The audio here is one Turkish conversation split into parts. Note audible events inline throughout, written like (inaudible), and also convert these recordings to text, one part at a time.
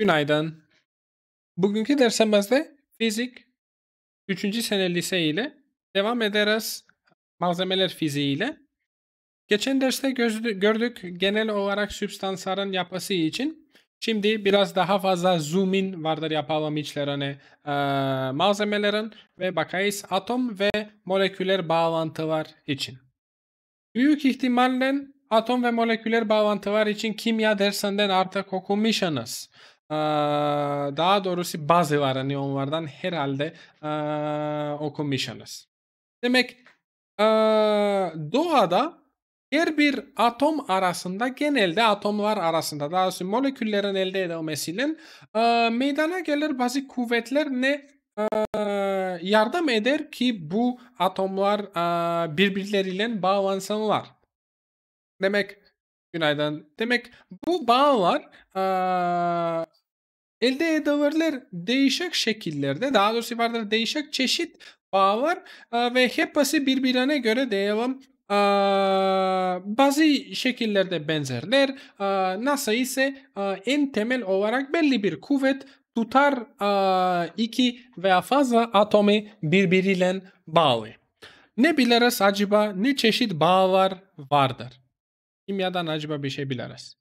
Günaydın. Bugünkü dersimizde fizik 3. sene lise ile devam ederiz malzemeler fiziği ile. Geçen derste gördük genel olarak sübstansların yapısı için. Şimdi biraz daha fazla zoom in vardır yapalım içlerine e, malzemelerin ve bakayız atom ve moleküler bağlantılar için. Büyük ihtimalle atom ve moleküler bağlantılar için kimya dersinden artık okumuşsunuz daha doğrusu bazı bazıları neonlardan herhalde okumuşsunuz. Demek doğada her bir atom arasında genelde atomlar arasında daha doğrusu moleküllerin elde edilmesiyle meydana gelir bazı kuvvetler ne yardım eder ki bu atomlar birbirleriyle bağlansınlar. Demek Günaydın. Demek bu bağlar Elde edilirler değişik şekillerde, daha doğrusu vardır değişik çeşit bağ var e, ve hepsi birbirine göre diyelim e, bazı şekillerde benzerler. E, Nasıl ise en temel olarak belli bir kuvvet tutar iki veya fazla atomi birbiriyle bağlı. Ne biliriz acaba ne çeşit bağlar vardır? Kimyadan acaba bir şey biliriz.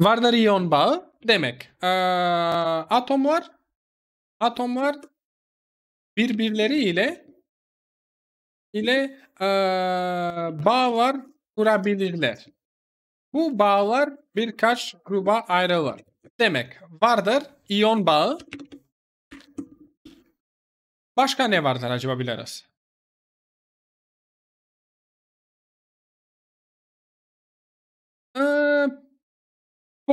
Vardar iyon bağı demek. Ee, atomlar atomlar birbirleriyle ile e, bağlar kurabilirler. Bu bağlar birkaç gruba ayrılır. Demek vardır iyon bağı. Başka ne vardır acaba biliriz?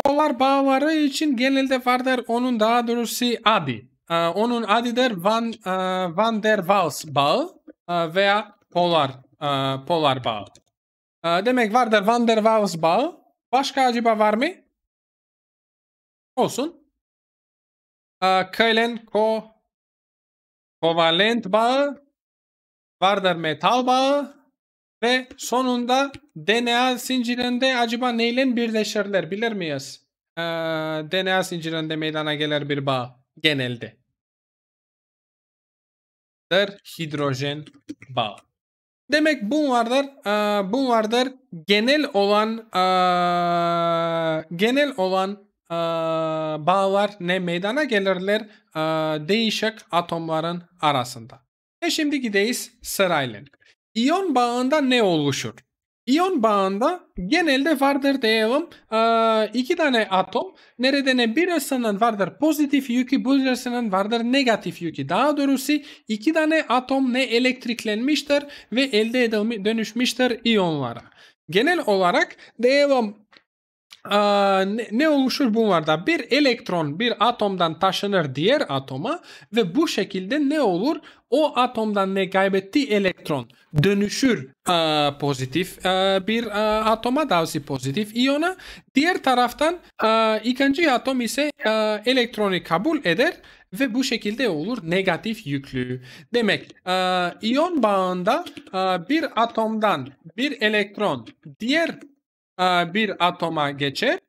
Polar bağları için genelde vardır onun daha doğrusu adı. Ee, onun adıdır Van, e, Van der Waals bağı e, veya polar, e, polar bağı. Demek vardır Van der Waals bağı. Başka acaba var mı? Olsun. Kölen ko kovalent bağı. Vardır metal bağı. Ve sonunda DNA zincirinde acaba neyle birleşirler bilir miyiz? Ee, DNA zincirinde meydana gelir bir bağ genelde. Der hidrojen bağ. Demek bunlardır, e, ee, bunlardır genel olan ee, genel olan e, bağlar ne meydana gelirler değişik atomların arasında. E şimdi gideyiz sırayla. İyon bağında ne oluşur? İyon bağında genelde vardır diyelim iki tane atom. Nereden birisinden vardır pozitif yükü, birisinden vardır negatif yükü. Daha doğrusu iki tane atom ne elektriklenmiştir ve elde edilmiş, dönüşmüştür iyonlara. Genel olarak diyelim ne, ne oluşur bunlarda? Bir elektron bir atomdan taşınır diğer atoma ve bu şekilde ne olur? O atomdan ne kaybettiği elektron dönüşür e, pozitif e, bir e, atoma davsi pozitif iyona. Diğer taraftan e, ikinci atom ise e, elektronu kabul eder ve bu şekilde olur negatif yüklü. Demek e, iyon bağında e, bir atomdan bir elektron diğer bir atoma geçer.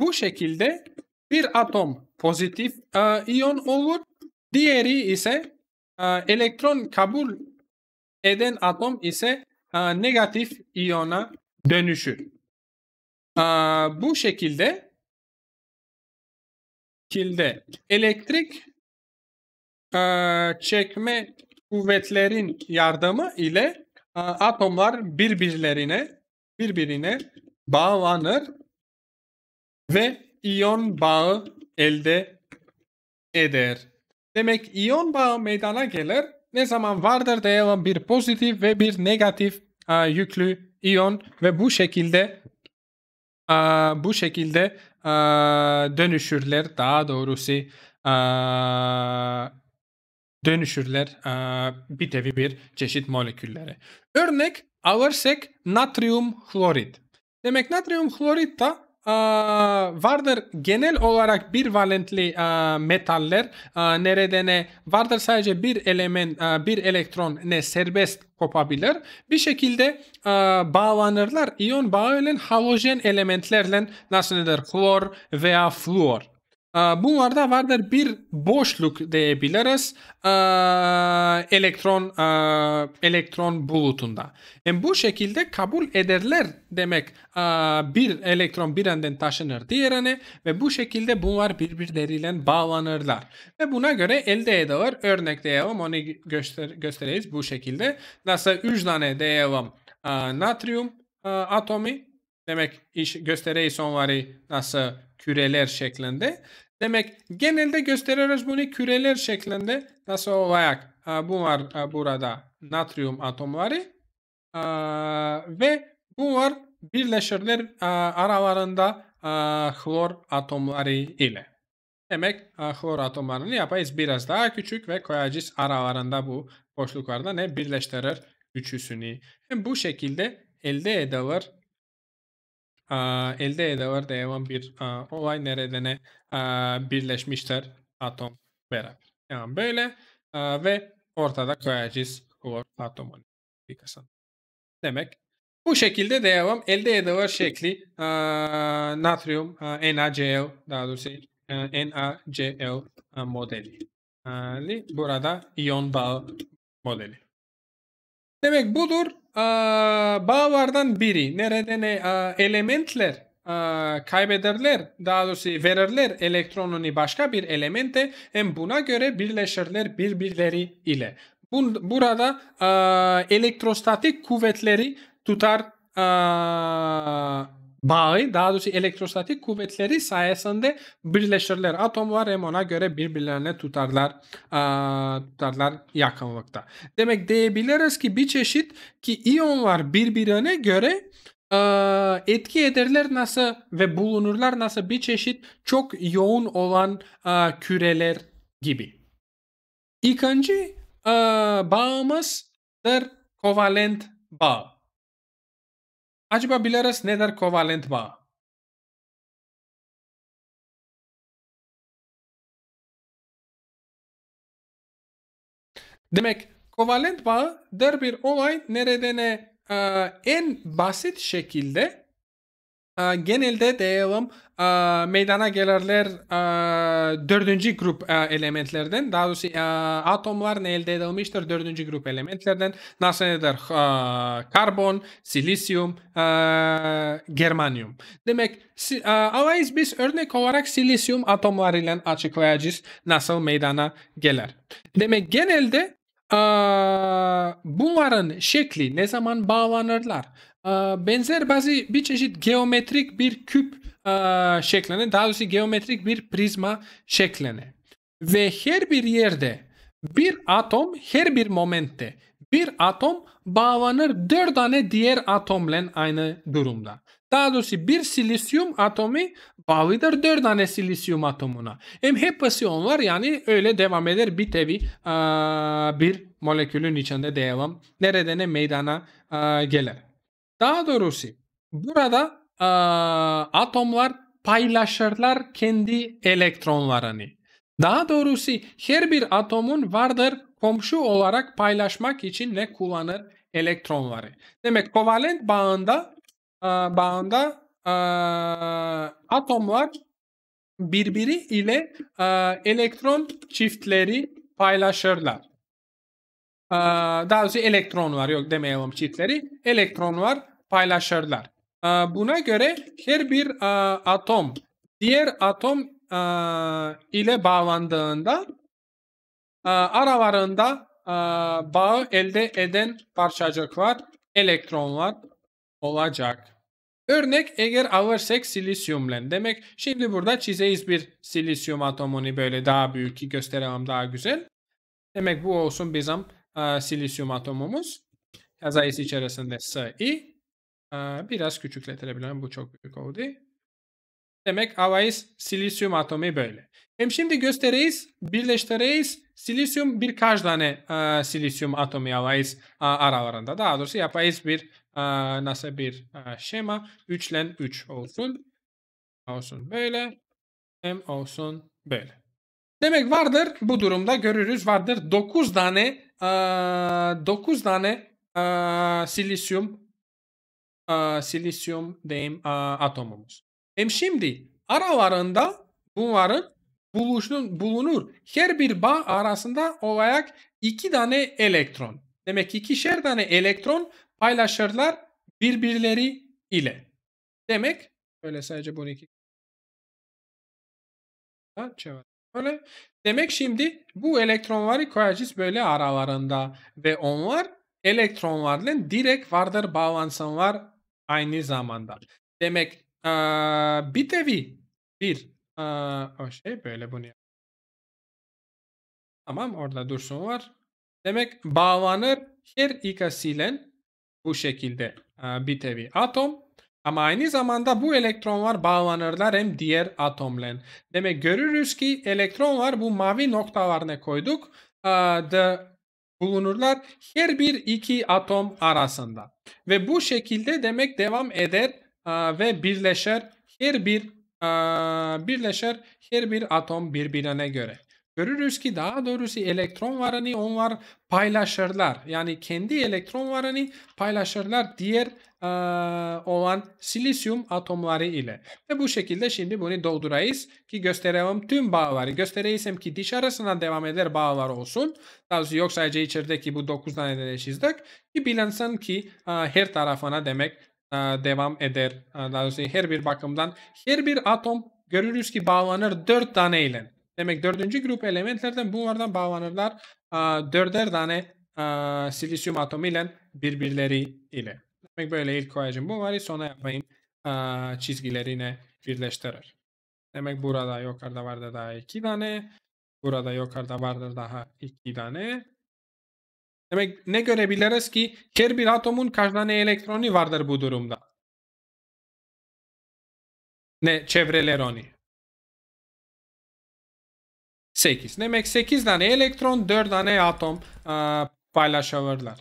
Bu şekilde bir atom pozitif iyon olur. Diğeri ise elektron kabul eden atom ise negatif iyona dönüşür. Bu şekilde şekilde elektrik çekme kuvvetlerin yardımı ile atomlar birbirlerine birbirine bağlanır ve iyon bağı elde eder. Demek iyon bağı meydana gelir ne zaman vardır diyelim bir pozitif ve bir negatif a, yüklü iyon ve bu şekilde a, bu şekilde a, dönüşürler daha doğrusu a, dönüşürler a, bir tevi bir çeşit moleküllere. Örnek alırsak natrium hlorit. Demek natrium klorit da vardır genel olarak bir valentli metaller nerede ne vardır sadece bir element bir elektron ne serbest kopabilir. Bir şekilde bağlanırlar. İyon bağı ile halojen elementlerle nasıl nedir? Klor veya fluor. Ee, bunlarda vardır bir boşluk diyebiliriz ee, elektron ee, elektron bulutunda. En bu şekilde kabul ederler demek bir elektron bir anden taşınır diğerine ve bu şekilde bunlar birbirleriyle bağlanırlar. Ve buna göre elde edilir örnek diyelim onu göster gösteririz bu şekilde. Nasıl 3 tane diyelim natrium atomi demek iş göstereyiz onları nasıl küreler şeklinde. Demek genelde gösteririz bunu küreler şeklinde. Nasıl olarak var burada natrium atomları ve bu var birleşirler aralarında klor atomları ile. Demek klor atomlarını yapayız biraz daha küçük ve koyacağız aralarında bu boşluklarda ne birleştirir üçüsünü. Bu şekilde elde edilir elde edilir devam bir olay neredene birleşmiştir atom beraber. Yani böyle ve ortada koyacağız klor atomun. Demek bu şekilde devam elde edilir şekli natrium NaCl daha doğrusu NaCl modeli. Burada iyon bağı modeli. Demek budur. Bağlardan biri. Nerede ne? Elementler kaybederler. Daha doğrusu verirler elektronunu başka bir elemente. Hem buna göre birleşirler birbirleri ile. Bun, burada elektrostatik kuvvetleri tutar bağı daha doğrusu elektrostatik kuvvetleri sayesinde birleşirler. Atomlar hem ona göre birbirlerine tutarlar a, tutarlar yakınlıkta. Demek diyebiliriz ki bir çeşit ki iyonlar birbirine göre a, etki ederler nasıl ve bulunurlar nasıl bir çeşit çok yoğun olan a, küreler gibi. İkinci bağımızdır kovalent bağ. Acaba bilarız ne kovalent bağ? Demek kovalent bağ der bir olay neredene en basit şekilde ee, genelde diyelim e, meydana gelirler e, dördüncü grup e, elementlerden. Daha doğrusu e, atomlar ne elde edilmiştir dördüncü grup elementlerden. Nasıl eder? Ee, karbon, silisyum, germanyum. Demek si, alayız biz örnek olarak silisyum atomlarıyla açıklayacağız nasıl meydana gelir. Demek genelde bunların şekli ne zaman bağlanırlar? Ee, benzer bazı bir çeşit geometrik bir küp e, şeklinde, daha doğrusu geometrik bir prizma şeklinde ve her bir yerde bir atom her bir momentte bir atom bağlanır dört tane diğer atomla aynı durumda. Daha doğrusu bir silisyum atomu bağlıdır dört tane silisyum atomuna. Hem hepsi onlar yani öyle devam eder bir tevi e, bir molekülün içinde devam nereden meydana e, gelir. Daha doğrusu burada e, atomlar paylaşırlar kendi elektronlarını. Daha doğrusu her bir atomun vardır komşu olarak paylaşmak için ne kullanır elektronları. Demek kovalent bağında e, bağında e, atomlar birbiri ile e, elektron çiftleri paylaşırlar. E, daha doğrusu elektron var yok demeyelim çiftleri. Elektron var paylaşırlar. Buna göre her bir atom diğer atom ile bağlandığında aralarında bağı elde eden parçacıklar elektronlar olacak. Örnek eğer alırsak silisyumla demek. Şimdi burada çizeyiz bir silisyum atomunu böyle daha büyük ki gösterelim daha güzel. Demek bu olsun bizim e, silisyum atomumuz. Yazayız içerisinde Si. Biraz küçükletilebilen bu çok büyük oldu. Demek havayız silisyum atomu böyle. Hem şimdi göstereyiz, birleştireyiz. Silisyum birkaç tane e, silisyum atomu havayız e, aralarında. Daha doğrusu yapayız bir e, nasıl bir e, şema. Üçlen üç olsun. Olsun böyle. Hem olsun böyle. Demek vardır bu durumda görürüz vardır 9 tane e, 9 tane e, silisyum a, silisyum deyim a, atomumuz. Hem şimdi aralarında bunların buluşun, bulunur. Her bir bağ arasında olarak iki tane elektron. Demek ki ikişer tane elektron paylaşırlar birbirleri ile. Demek böyle sadece bunu iki Böyle. Demek şimdi bu elektronları koyacağız böyle aralarında ve onlar elektronlarla direkt vardır bağlansanlar aynı zamanda. Demek e, bir tevi bir e, o şey böyle bunu Tamam orada dursun var. Demek bağlanır her ikisiyle bu şekilde bir tevi atom. Ama aynı zamanda bu elektronlar bağlanırlar hem diğer atomla. Demek görürüz ki elektronlar bu mavi noktalarına koyduk. The bulunurlar her bir iki atom arasında. Ve bu şekilde demek devam eder e, ve birleşer her bir e, birleşer her bir atom birbirine göre görürüz ki daha doğrusu elektron varını onlar paylaşırlar. Yani kendi elektron varını paylaşırlar diğer e, olan silisyum atomları ile. Ve bu şekilde şimdi bunu doldurayız ki göstereyim tüm bağları. Göstereysem ki diş arasına devam eder bağlar olsun. Tabii yok sadece içerideki bu 9 tane de çizdik. Ki bilinsin ki e, her tarafına demek e, devam eder. E, her bir bakımdan her bir atom görürüz ki bağlanır 4 tane ile. Demek dördüncü grup elementlerden bunlardan bağlanırlar. dörder tane silisyum atomu ile birbirleri ile. Demek böyle ilk koyacağım bunları sona yapayım a, çizgilerine birleştirir. Demek burada yukarıda vardır daha iki tane. Burada yukarıda vardır daha iki tane. Demek ne görebiliriz ki her bir atomun kaç tane elektronu vardır bu durumda? Ne onu 8. Demek 8 tane elektron 4 tane atom a, e, paylaşıyorlar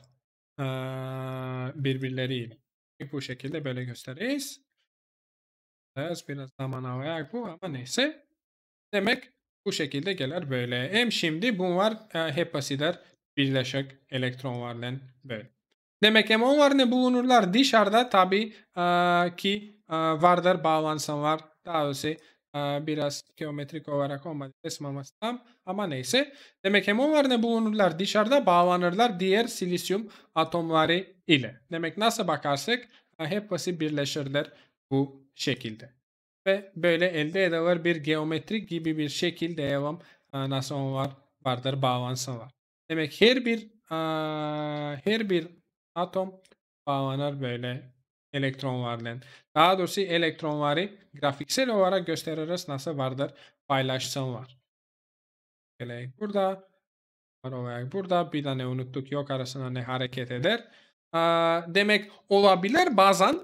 a, e, birbirleriyle. Bu şekilde böyle gösteririz. Biraz, biraz zaman alarak bu ama neyse. Demek bu şekilde gelir böyle. Hem şimdi bunlar e, hepasiler birleşik elektronlarla böyle. Demek hem onlar ne bulunurlar dışarıda tabii e, ki e, vardır var Daha doğrusu biraz geometrik olarak olmadı resmimiz tam ama neyse. Demek hem onlar ne bulunurlar dışarıda bağlanırlar diğer silisyum atomları ile. Demek nasıl bakarsak hepsi birleşirler bu şekilde. Ve böyle elde edilir bir geometrik gibi bir şekil devam nasıl onlar vardır bağlansa var. Demek her bir her bir atom bağlanır böyle elektronlarla. Daha doğrusu elektronları grafiksel olarak gösteririz nasıl vardır var Gelek burada. Var olarak burada bir tane unuttuk yok arasında ne hareket eder. demek olabilir bazen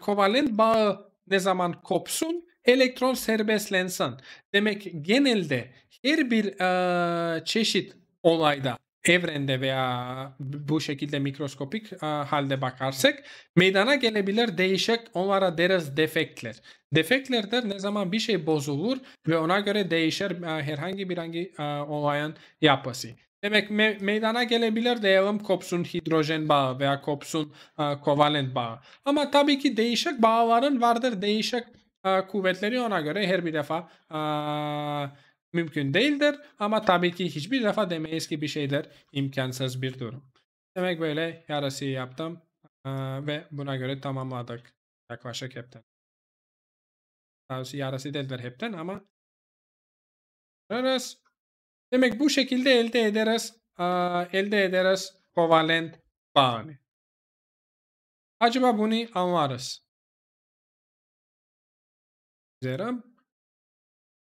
kovalent bağı ne zaman kopsun elektron serbestlensin. Demek genelde her bir çeşit olayda evrende veya bu şekilde mikroskopik halde bakarsak meydana gelebilir değişik onlara deriz defektler. Defektlerdir ne zaman bir şey bozulur ve ona göre değişir herhangi bir hangi olayın yapısı. Demek me meydana gelebilir diyelim kopsun hidrojen bağı veya kopsun a, kovalent bağı. Ama tabii ki değişik bağların vardır değişik a, kuvvetleri ona göre her bir defa a, mümkün değildir. Ama tabii ki hiçbir defa demeyiz ki bir şeyler imkansız bir durum. Demek böyle yarısı yaptım ve buna göre tamamladık yaklaşık hepten. Tavsiye yarısı dediler hepten ama ederiz. Demek bu şekilde elde ederiz. elde ederiz kovalent bağını. Acaba bunu anlarız. Üzerim.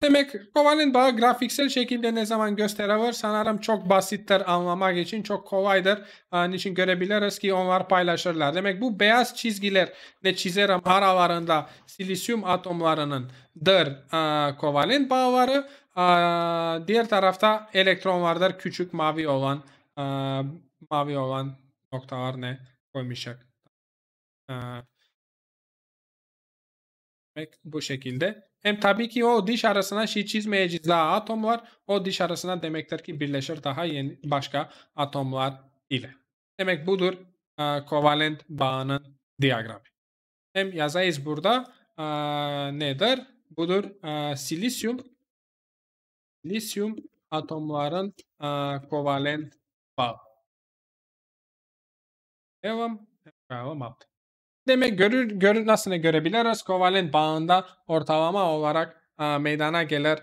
Demek Koval'in bağı grafiksel şekilde ne zaman gösterilir sanırım çok basittir anlamak için çok kolaydır. Onun için görebiliriz ki onlar paylaşırlar. Demek bu beyaz çizgiler ne çizerim aralarında silisyum atomlarınındır e, kovalent bağları. E, diğer tarafta elektronlardır küçük mavi olan e, mavi olan noktalar ne koymuşak. E, demek bu şekilde hem tabii ki o diş arasına şey çizmeyeceğiz daha atom var. O diş arasına demektir ki birleşir daha yeni başka atomlar ile. Demek budur e, kovalent bağının diyagramı. Hem yazayız burada e, nedir? Budur e, silisyum. Silisyum atomların e, kovalent bağı. Devam. Devam yaptık demek görür, görür görünmesini görebiliriz. Kovalent bağında ortalama olarak e, meydana gelir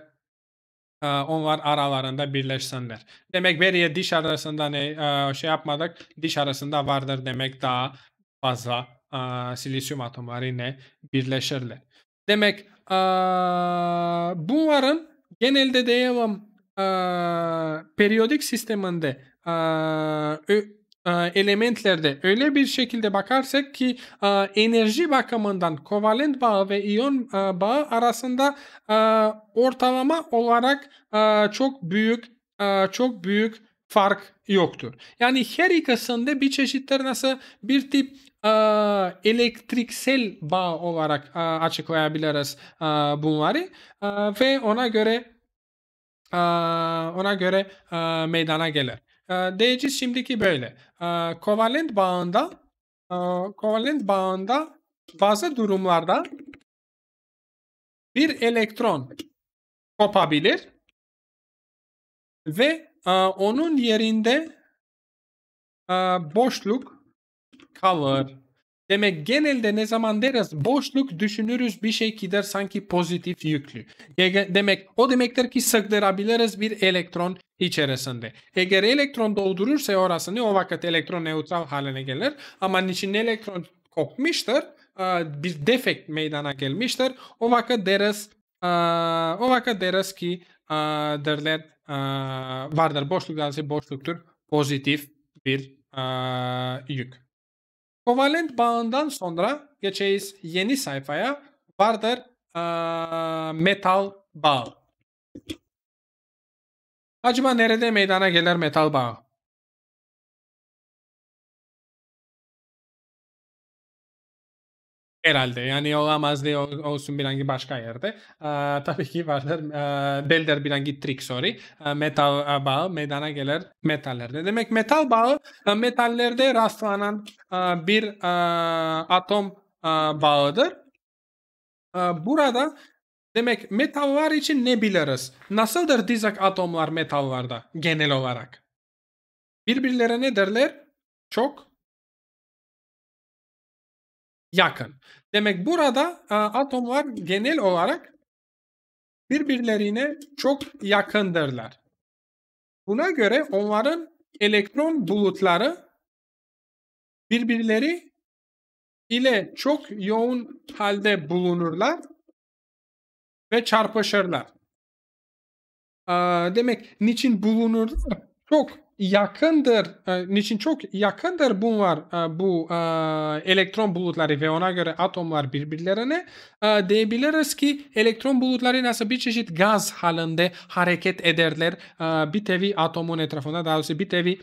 e, onlar aralarında birleşsinler. Demek veriye diş arasında ne e, şey yapmadık, diş arasında vardır demek daha fazla e, silisyum atomları ne birleşirler. Demek e, bunların genelde diyelim e, periyodik sisteminde e, e, elementlerde öyle bir şekilde bakarsak ki e, enerji bakımından kovalent bağı ve iyon e, bağı arasında ortalama olarak çok büyük çok büyük fark yoktur. Yani her ikisinde bir çeşitler nasıl bir tip elektriksel bağ olarak açıklayabiliriz bunları ve ona göre ona göre meydana gelir. DC şimdiki böyle. Kovalent bağında kovalent bağında bazı durumlarda bir elektron kopabilir ve onun yerinde boşluk kalır. Demek genelde ne zaman deriz boşluk düşünürüz bir şey gider sanki pozitif yüklü. demek o demektir ki sığdırabiliriz bir elektron içerisinde. Eğer elektron doldurursa orasını o vakit elektron neutral haline gelir. Ama niçin elektron kopmuştur bir defekt meydana gelmiştir. O vakit deriz o vakit deriz ki derler vardır boşluk dersi boşluktur pozitif bir yük. Kovalent bağından sonra geçeyiz yeni sayfaya. Vardır e, metal bağ. Acaba nerede meydana gelir metal bağ? Herhalde yani o Amazli olsun bilengi başka yerde. Ee, tabii ki vardır e, Belder bilengi trik sorry. E, metal bağı meydana gelir metallerde. Demek metal bağı metallerde rastlanan bir atom bağıdır. burada demek metallar için ne biliriz? Nasıldır dizak atomlar metallarda genel olarak? Birbirlerine derler çok yakın. Demek burada e, atomlar genel olarak birbirlerine çok yakındırlar. Buna göre onların elektron bulutları birbirleri ile çok yoğun halde bulunurlar ve çarpışırlar. E, demek niçin bulunur Çok yakındır, e, niçin çok yakındır bunlar bu e, e, elektron bulutları ve ona göre atomlar birbirlerine diyebiliriz ki elektron bulutları nasıl bir çeşit gaz halinde hareket ederler. Bir tevi atomun etrafında daha doğrusu bir tevi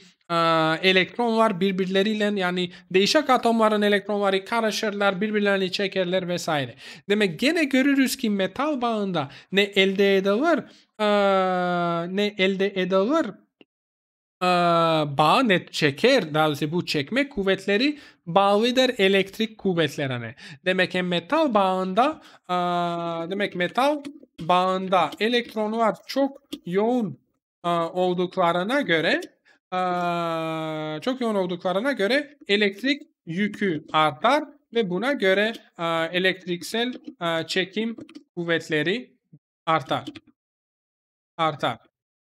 elektronlar birbirleriyle yani değişik atomların elektronları karışırlar, birbirlerini çekerler vesaire. Demek gene görürüz ki metal bağında ne elde edilir ne elde edilir ee, bağ net çeker daha bu çekme kuvvetleri bağlıdır elektrik kuvvetlerine. Hani. Demek ki metal bağında e, demek metal bağında elektronlar çok yoğun e, olduklarına göre e, çok yoğun olduklarına göre elektrik yükü artar ve buna göre elektriksel çekim kuvvetleri artar. Artar.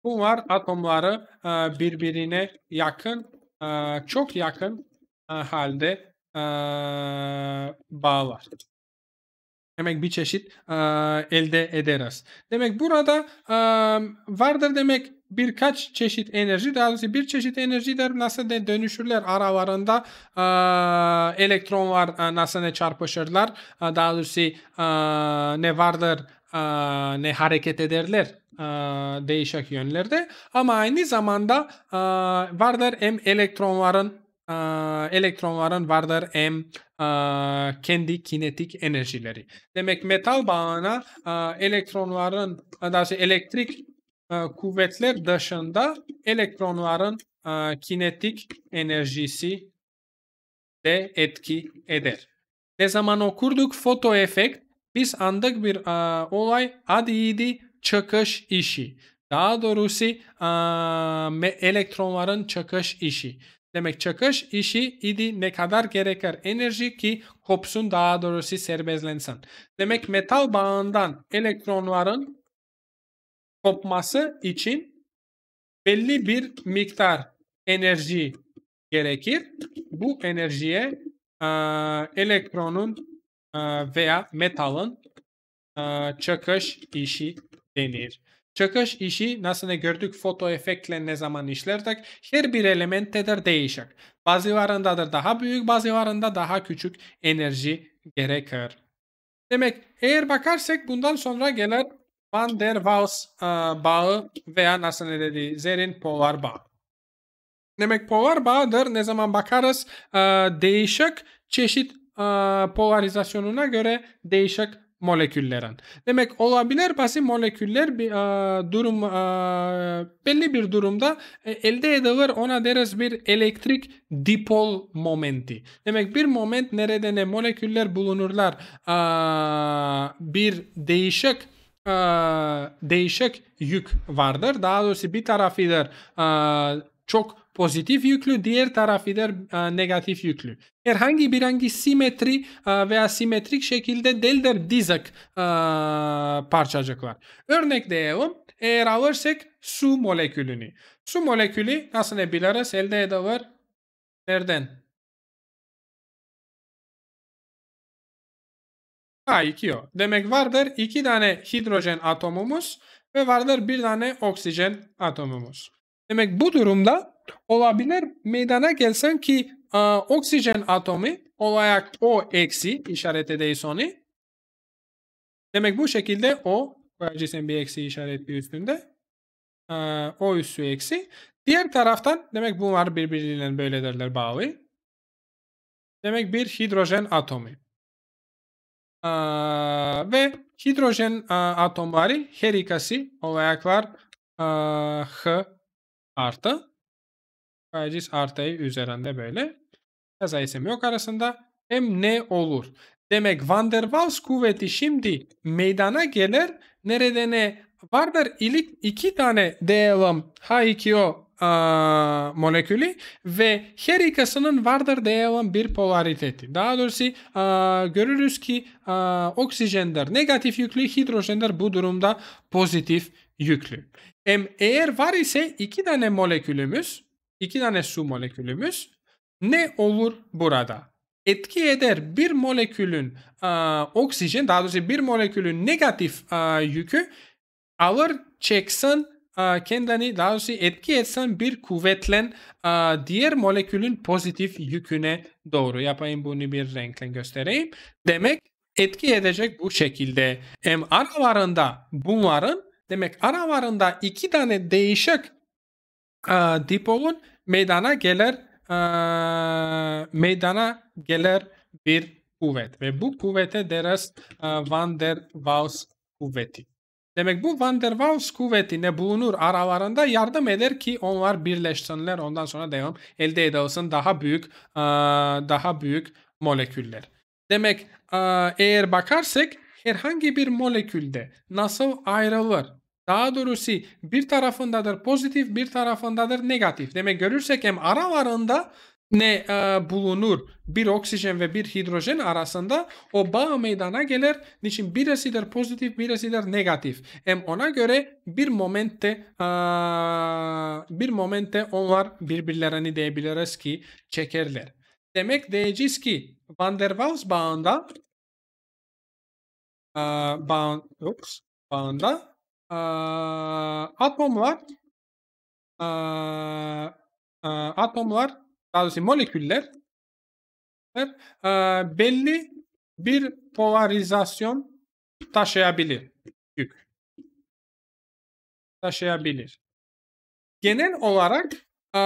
Bunlar atomları e, birbirine yakın, e, çok yakın e, halde bağlar. Demek bir çeşit elde ederiz. Demek burada vardır demek birkaç çeşit enerji daha doğrusu bir çeşit enerji der. nasıl de dönüşürler aralarında e, elektronlar e, nasıl ne çarpışırlar daha doğrusu ne vardır ne hareket ederler ee, değişik yönlerde ama aynı zamanda vardır e, hem elektronların e, elektronların vardır hem e, kendi kinetik enerjileri. Demek metal bağına elektronların daha elektrik kuvvetler dışında elektronların kinetik enerjisi de etki eder. Ne zaman okurduk foto efekt biz andık bir olay adıydı çıkış işi. Daha doğrusu elektronların çıkış işi. Demek çakış işi idi ne kadar gerekir enerji ki kopsun daha doğrusu serbestlensin. Demek metal bağından elektronların kopması için belli bir miktar enerji gerekir. Bu enerjiye e, elektronun e, veya metalın e, çakış işi denir. Çıkış işi nasıl gördük foto efektle ne zaman işlerdik her bir elementtedir değişik. da daha büyük bazılarında daha küçük enerji gerekir. Demek eğer bakarsak bundan sonra gelen Van der Waals uh, bağı veya nasıl ne dedi Zerin polar bağı. Demek polar bağdır ne zaman bakarız uh, değişik çeşit uh, polarizasyonuna göre değişik moleküllerin. Demek olabilir basit moleküller bir e, durum e, belli bir durumda e, elde edilir ona deriz bir elektrik dipol momenti. Demek bir moment nerede ne moleküller bulunurlar e, bir değişik e, değişik yük vardır. Daha doğrusu bir tarafıdır e, çok pozitif yüklü, diğer taraf eder negatif yüklü. Herhangi bir hangi simetri e, veya simetrik şekilde değildir dizek e, Örnek Örnekleyelim. Eğer alırsak su molekülünü. Su molekülü nasıl ne biliriz? Elde edilir. Nereden? H2O. Demek vardır iki tane hidrojen atomumuz ve vardır bir tane oksijen atomumuz. Demek bu durumda olabilir meydana gelsen ki a, oksijen atomu olarak o eksi işaret edeyiz onu. Demek bu şekilde o koyacaksın bir eksi işaretli üstünde. A, o üssü eksi. Diğer taraftan demek bunlar birbiriyle böyle derler bağlı. Demek bir hidrojen atomu. A, ve hidrojen a, atomları her ikisi olayaklar a, H artı. Faciz artı üzerinde böyle. Kaza isim yok arasında. Hem ne olur? Demek Van der Waals kuvveti şimdi meydana gelir. Nerede ne vardır? İlik iki tane diyelim H2O a, molekülü ve her ikisinin vardır diyelim bir polariteti. Daha doğrusu a, görürüz ki a, oksijender negatif yüklü, hidrojender bu durumda pozitif yüklü. Hem eğer var ise iki tane molekülümüz iki tane su molekülümüz. Ne olur burada? Etki eder bir molekülün a, oksijen, daha doğrusu bir molekülün negatif a, yükü alır çeksin kendini daha doğrusu etki etsen bir kuvvetle diğer molekülün pozitif yüküne doğru. Yapayım bunu bir renkle göstereyim. Demek etki edecek bu şekilde. Hem aralarında bunların demek aralarında iki tane değişik ee, dip olun meydana gelir ee, meydana gelir bir kuvvet ve bu kuvvete deriz ee, Van der Waals kuvveti. Demek bu Van der Waals kuvvetine bulunur aralarında yardım eder ki onlar birleşsinler ondan sonra devam elde edilsin daha büyük daha büyük moleküller. Demek eğer bakarsak herhangi bir molekülde nasıl ayrılır daha doğrusu bir tarafındadır pozitif bir tarafındadır negatif. Demek görürsek hem aralarında ne e, bulunur bir oksijen ve bir hidrojen arasında o bağ meydana gelir. Niçin birisidir pozitif birisidir negatif. Hem ona göre bir momente e, bir momente onlar birbirlerini diyebiliriz ki çekerler. Demek diyeceğiz ki Van der Waals bağında e, bağ, ups, bağında e, atomlar e, e, atomlar daha doğrusu moleküller e, belli bir polarizasyon taşıyabilir. Yük. Taşıyabilir. Genel olarak e,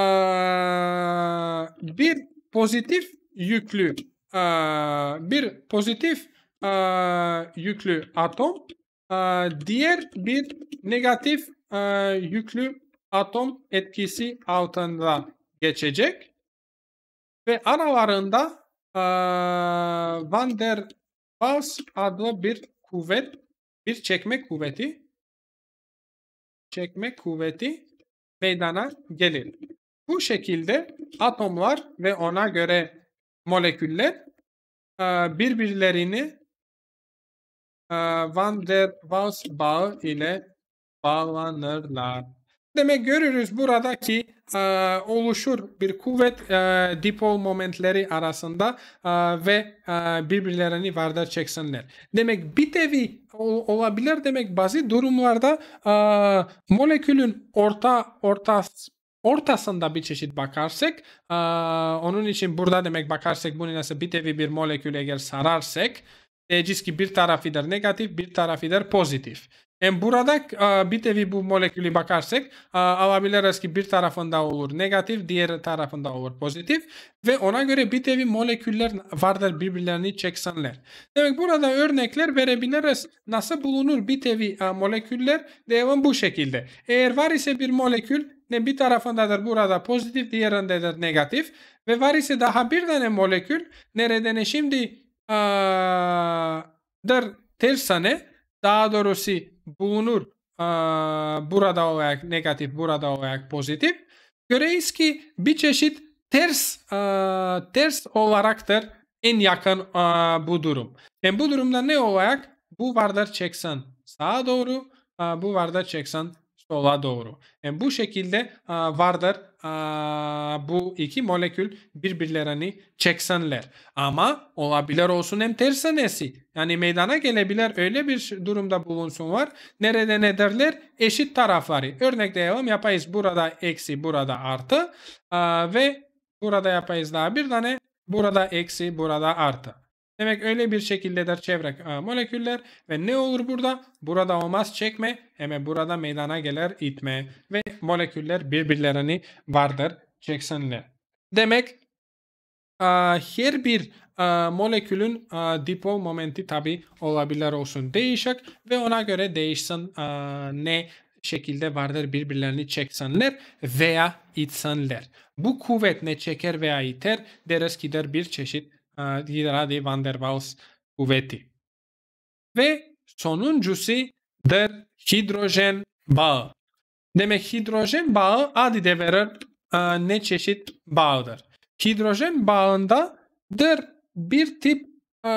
bir pozitif yüklü e, bir pozitif e, yüklü atom ee, diğer bir negatif e, yüklü atom etkisi altından geçecek ve aralarında e, Van der Waals adlı bir kuvvet, bir çekme kuvveti çekme kuvveti meydana gelir. Bu şekilde atomlar ve ona göre moleküller e, birbirlerini ee, Van der Waals bağı ile bağlanırlar. Demek görürüz buradaki e, oluşur bir kuvvet e, dipol momentleri arasında e, ve e, birbirlerini vardır çeksinler. Demek bir tevi olabilir demek bazı durumlarda molekülün orta orta ortasında bir çeşit bakarsak onun için burada demek bakarsak bunu nasıl bir tevi bir molekül eğer sararsak diyeceğiz e, bir tarafı tarafıdır negatif, bir tarafı tarafıdır pozitif. Yani e, burada e, bir tevi bu molekülü bakarsak alabiliriz ki bir tarafında olur negatif, diğer tarafında olur pozitif ve ona göre bir tevi moleküller vardır birbirlerini çeksenler. Demek burada örnekler verebiliriz. Nasıl bulunur bir tevi moleküller? Devam bu şekilde. Eğer var ise bir molekül ne bir tarafındadır burada pozitif, diğerindedir negatif ve var ise daha bir tane molekül nereden şimdi dır tersane daha doğrusu bulunur burada olarak negatif burada olarak pozitif. Göreyiz ki bir çeşit ters ters olaraktır en yakın bu durum. Yani bu durumda ne olarak bu vardır çeksen sağa doğru bu vardır çeksen sola doğru. Yani bu şekilde vardır bu iki molekül birbirlerini hani çeksenler. Ama olabilir olsun hem tersinesi. Yani meydana gelebilir öyle bir durumda bulunsun var. Nerede ne derler? Eşit tarafları. Örnek devam yapayız. Burada eksi, burada artı. A, ve burada yapayız daha bir tane. Burada eksi, burada artı. Demek öyle bir şekildedir çevrek ağ e, moleküller ve ne olur burada? Burada olmaz çekme ama burada meydana gelir itme ve moleküller birbirlerini vardır çeksinler. Demek e, her bir e, molekülün dipol momenti tabi olabilir olsun değişik ve ona göre değişsin ne şekilde vardır birbirlerini çeksinler veya itsinler. Bu kuvvet ne çeker veya iter deriz ki der bir çeşit τι radi van der Waals kuvveti. Ve sonuncusu der hidrojen bağı. Demek hidrojen bağı adide verir ne çeşit bağıdır. Hidrojen bağında der bir tip e,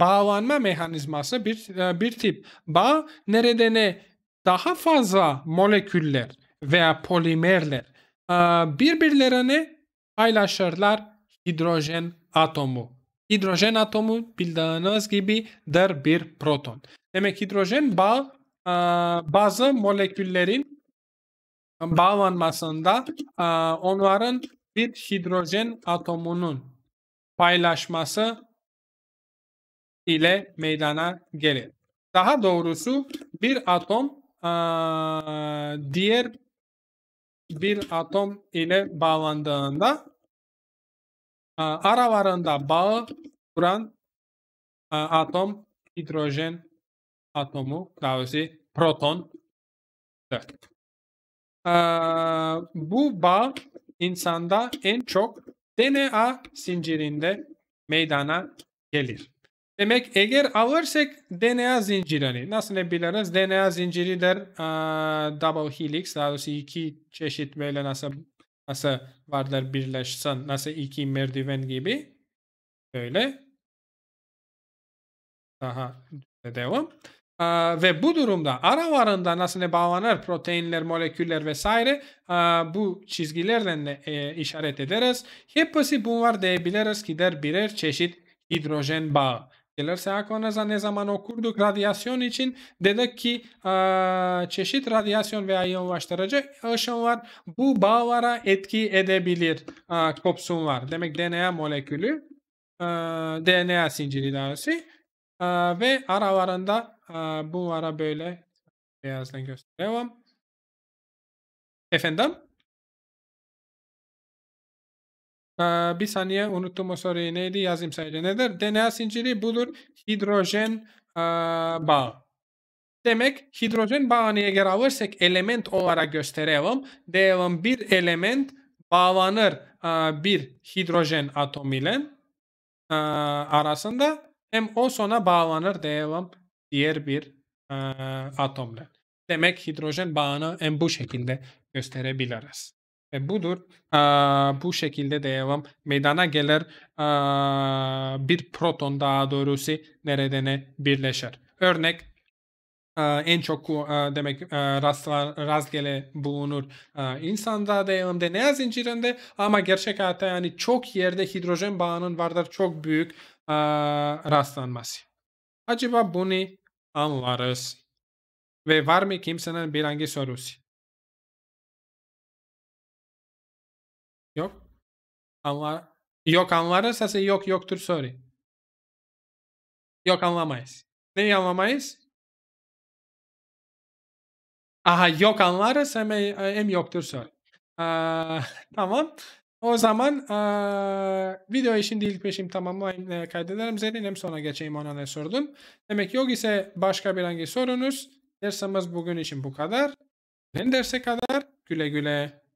bağlanma mekanizması bir e, bir tip bağ neredene daha fazla moleküller veya polimerler e, birbirlerine paylaşırlar hidrojen atomu. Hidrojen atomu bildiğiniz gibi der bir proton. Demek hidrojen bağ e, bazı moleküllerin bağlanmasında e, onların bir hidrojen atomunun paylaşması ile meydana gelir. Daha doğrusu bir atom e, diğer bir atom ile bağlandığında ee, aralarında bağı kuran e, atom hidrojen atomu daha proton ee, Bu bağ insanda en çok DNA zincirinde meydana gelir. Demek eğer alırsak DNA zincirini nasıl ne biliriz? DNA zinciri der e, double helix daha doğrusu iki çeşit böyle nasıl nasıl varlar birleşsin, nasıl iki merdiven gibi böyle daha devam. ve bu durumda ara varında nasıl ne bağlanır proteinler, moleküller vesaire bu çizgilerden e, işaret ederiz. Hepsi bunlar diyebiliriz ki der birer çeşit hidrojen bağı gelirse aklınıza ne zaman okurduk radyasyon için dedik ki çeşit radyasyon veya yoğunlaştırıcı ışınlar bu bağlara etki edebilir kopsunlar. Demek DNA molekülü DNA zinciri dairesi ve aralarında bunlara böyle beyazla gösteriyorum. Efendim? bir saniye unuttum o soruyu neydi yazayım sadece. Nedir? DNA zinciri bulur hidrojen bağ. Demek hidrojen bağını eğer alırsak element olarak gösterelim. Diyelim bir element bağlanır bir hidrojen atom ile arasında hem o sona bağlanır diyelim diğer bir atomla. Demek hidrojen bağını en bu şekilde gösterebiliriz. Ve budur aa, bu şekilde devam meydana gelir aa, bir proton daha doğrusu neredene birleşir. Örnek aa, en çok demek rastlar rastgele bulunur insanda diyelim de ne zincirinde ama gerçek hayatta yani çok yerde hidrojen bağının vardır çok büyük rastlanması. Acaba bunu anlarız ve var mı kimsenin bir hangi sorusu? Yok. Anla yok anlarız ise yok yoktur sorry. Yok anlamayız. Neyi anlamayız? Aha yok anlarız hem, hem yoktur sorry. Aa, (laughs) tamam. O zaman aa, videoyu şimdi ilk peşim tamamlayayım e, kaydederim zaten hem sonra geçeyim ona ne sordum. Demek yok ise başka bir hangi sorunuz dersimiz bugün için bu kadar. Ben derse kadar güle güle.